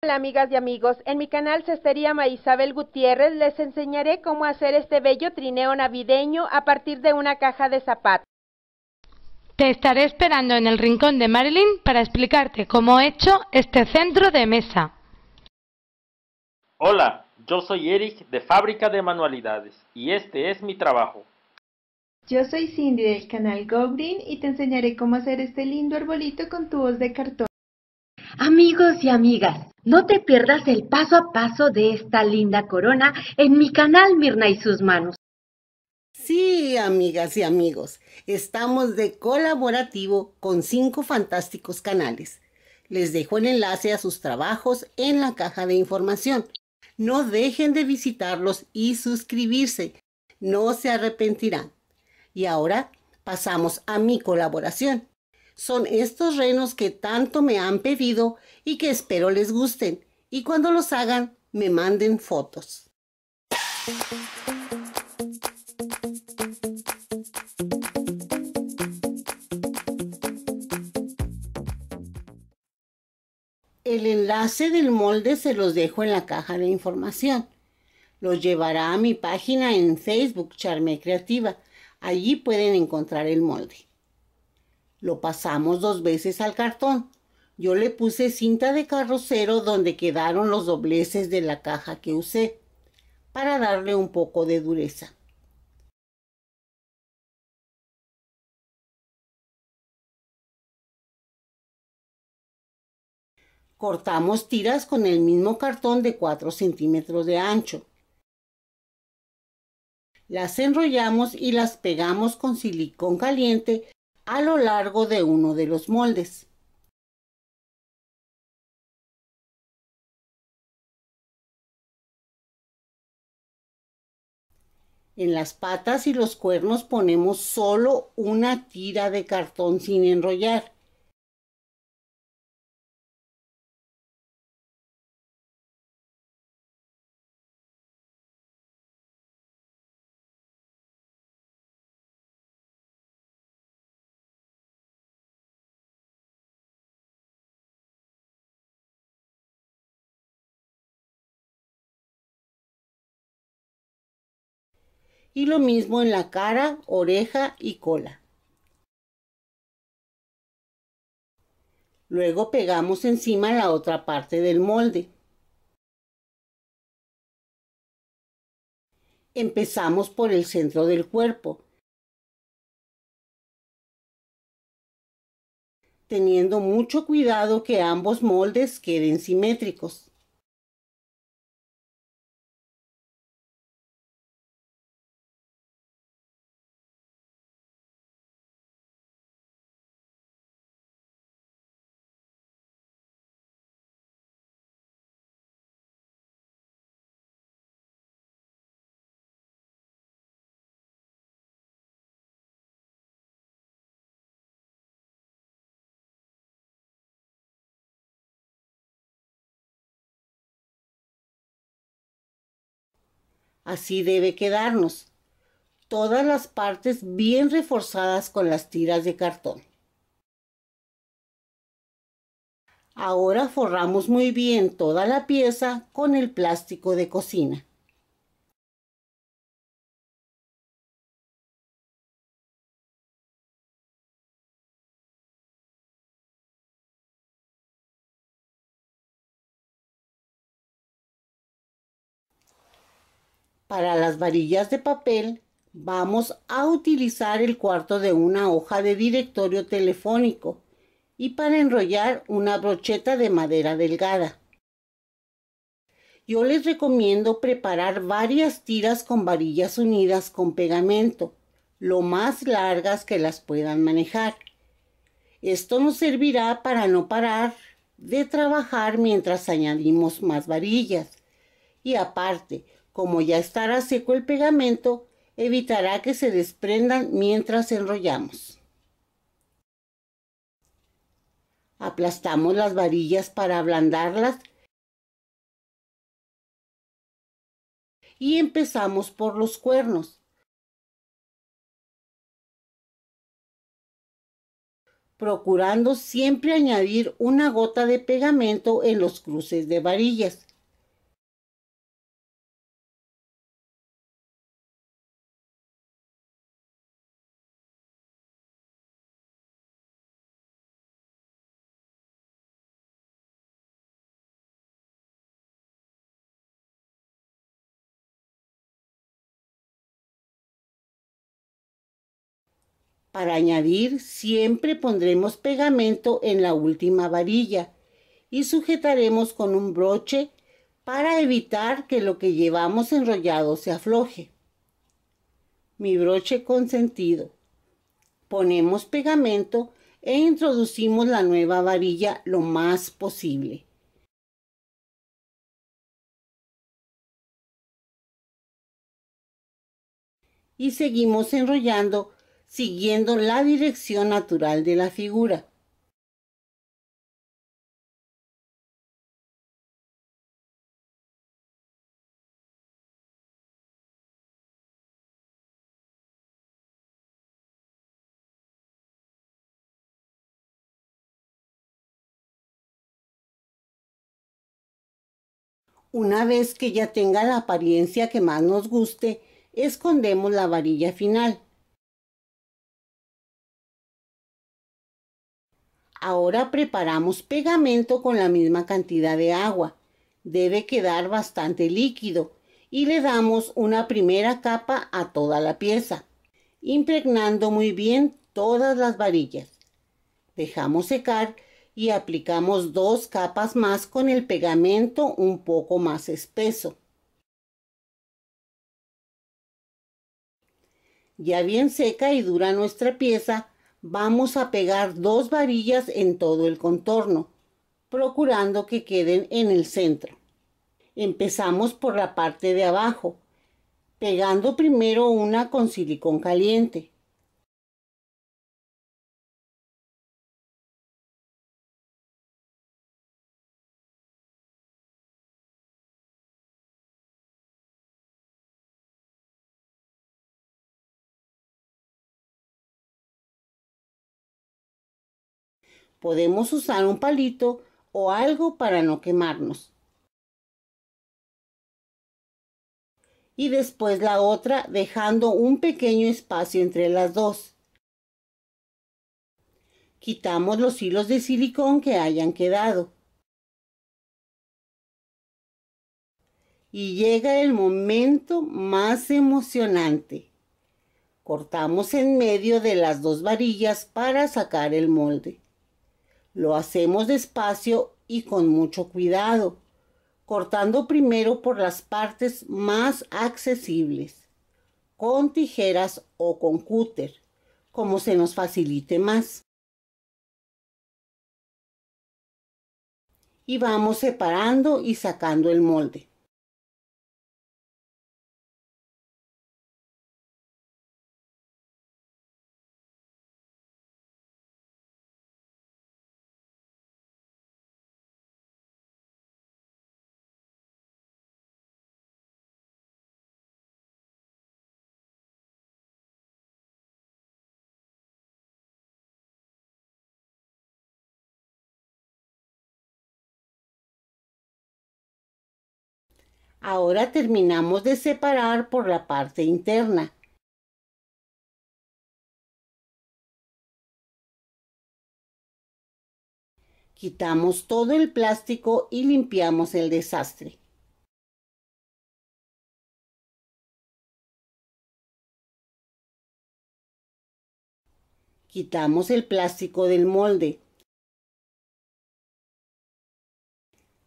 Hola amigas y amigos, en mi canal Cestería Isabel Gutiérrez les enseñaré cómo hacer este bello trineo navideño a partir de una caja de zapatos. Te estaré esperando en el rincón de Marilyn para explicarte cómo he hecho este centro de mesa. Hola, yo soy Eric de Fábrica de Manualidades y este es mi trabajo. Yo soy Cindy del canal Go y te enseñaré cómo hacer este lindo arbolito con tubos de cartón. Amigos y amigas, no te pierdas el paso a paso de esta linda corona en mi canal Mirna y sus manos. Sí, amigas y amigos, estamos de colaborativo con cinco fantásticos canales. Les dejo el enlace a sus trabajos en la caja de información. No dejen de visitarlos y suscribirse. No se arrepentirán. Y ahora pasamos a mi colaboración. Son estos renos que tanto me han pedido y que espero les gusten. Y cuando los hagan, me manden fotos. El enlace del molde se los dejo en la caja de información. Los llevará a mi página en Facebook Charme Creativa. Allí pueden encontrar el molde. Lo pasamos dos veces al cartón. Yo le puse cinta de carrocero donde quedaron los dobleces de la caja que usé, para darle un poco de dureza. Cortamos tiras con el mismo cartón de 4 centímetros de ancho. Las enrollamos y las pegamos con silicón caliente a lo largo de uno de los moldes. En las patas y los cuernos ponemos solo una tira de cartón sin enrollar. y lo mismo en la cara, oreja y cola. Luego pegamos encima la otra parte del molde. Empezamos por el centro del cuerpo, teniendo mucho cuidado que ambos moldes queden simétricos. Así debe quedarnos. Todas las partes bien reforzadas con las tiras de cartón. Ahora forramos muy bien toda la pieza con el plástico de cocina. Para las varillas de papel vamos a utilizar el cuarto de una hoja de directorio telefónico y para enrollar una brocheta de madera delgada. Yo les recomiendo preparar varias tiras con varillas unidas con pegamento, lo más largas que las puedan manejar. Esto nos servirá para no parar de trabajar mientras añadimos más varillas. Y aparte, como ya estará seco el pegamento, evitará que se desprendan mientras enrollamos. Aplastamos las varillas para ablandarlas y empezamos por los cuernos. procurando siempre añadir una gota de pegamento en los cruces de varillas. Para añadir, siempre pondremos pegamento en la última varilla y sujetaremos con un broche para evitar que lo que llevamos enrollado se afloje. Mi broche consentido. Ponemos pegamento e introducimos la nueva varilla lo más posible. Y seguimos enrollando siguiendo la dirección natural de la figura. Una vez que ya tenga la apariencia que más nos guste, escondemos la varilla final. Ahora preparamos pegamento con la misma cantidad de agua. Debe quedar bastante líquido y le damos una primera capa a toda la pieza, impregnando muy bien todas las varillas. Dejamos secar y aplicamos dos capas más con el pegamento un poco más espeso. Ya bien seca y dura nuestra pieza, vamos a pegar dos varillas en todo el contorno, procurando que queden en el centro. Empezamos por la parte de abajo, pegando primero una con silicón caliente. Podemos usar un palito o algo para no quemarnos. Y después la otra dejando un pequeño espacio entre las dos. Quitamos los hilos de silicón que hayan quedado. Y llega el momento más emocionante. Cortamos en medio de las dos varillas para sacar el molde. Lo hacemos despacio y con mucho cuidado, cortando primero por las partes más accesibles, con tijeras o con cúter, como se nos facilite más. Y vamos separando y sacando el molde. Ahora terminamos de separar por la parte interna. Quitamos todo el plástico y limpiamos el desastre. Quitamos el plástico del molde.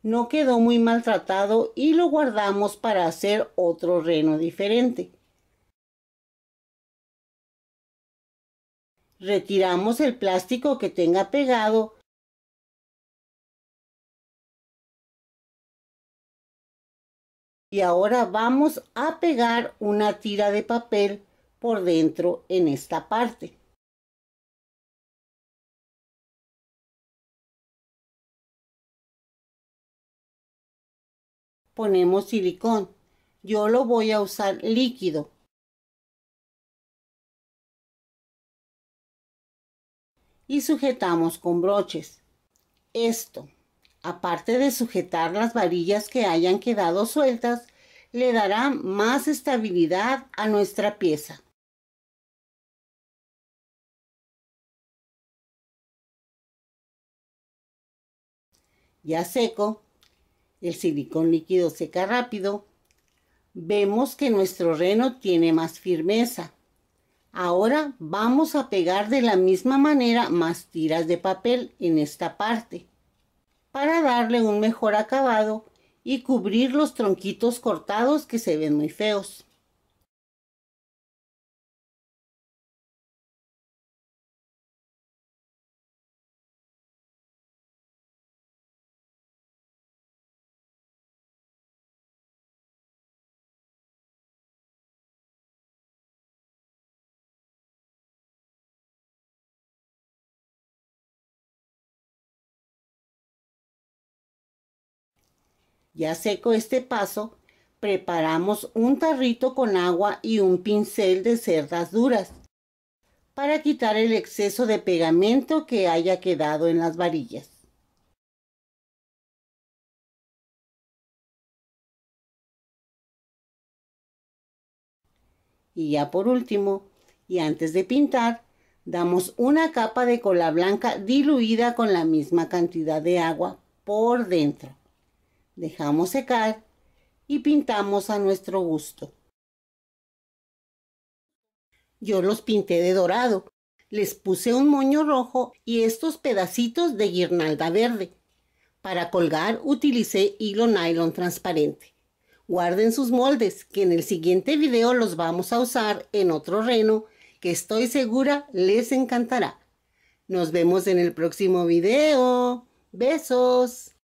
no quedó muy maltratado y lo guardamos para hacer otro reno diferente. Retiramos el plástico que tenga pegado y ahora vamos a pegar una tira de papel por dentro en esta parte. ponemos silicón. Yo lo voy a usar líquido. Y sujetamos con broches. Esto, aparte de sujetar las varillas que hayan quedado sueltas, le dará más estabilidad a nuestra pieza. Ya seco, el silicón líquido seca rápido, vemos que nuestro reno tiene más firmeza. Ahora vamos a pegar de la misma manera más tiras de papel en esta parte para darle un mejor acabado y cubrir los tronquitos cortados que se ven muy feos. Ya seco este paso, preparamos un tarrito con agua y un pincel de cerdas duras para quitar el exceso de pegamento que haya quedado en las varillas. Y ya por último, y antes de pintar, damos una capa de cola blanca diluida con la misma cantidad de agua por dentro dejamos secar y pintamos a nuestro gusto. Yo los pinté de dorado, les puse un moño rojo y estos pedacitos de guirnalda verde. Para colgar utilicé hilo nylon transparente. Guarden sus moldes, que en el siguiente video los vamos a usar en otro reno que estoy segura les encantará. Nos vemos en el próximo video. Besos.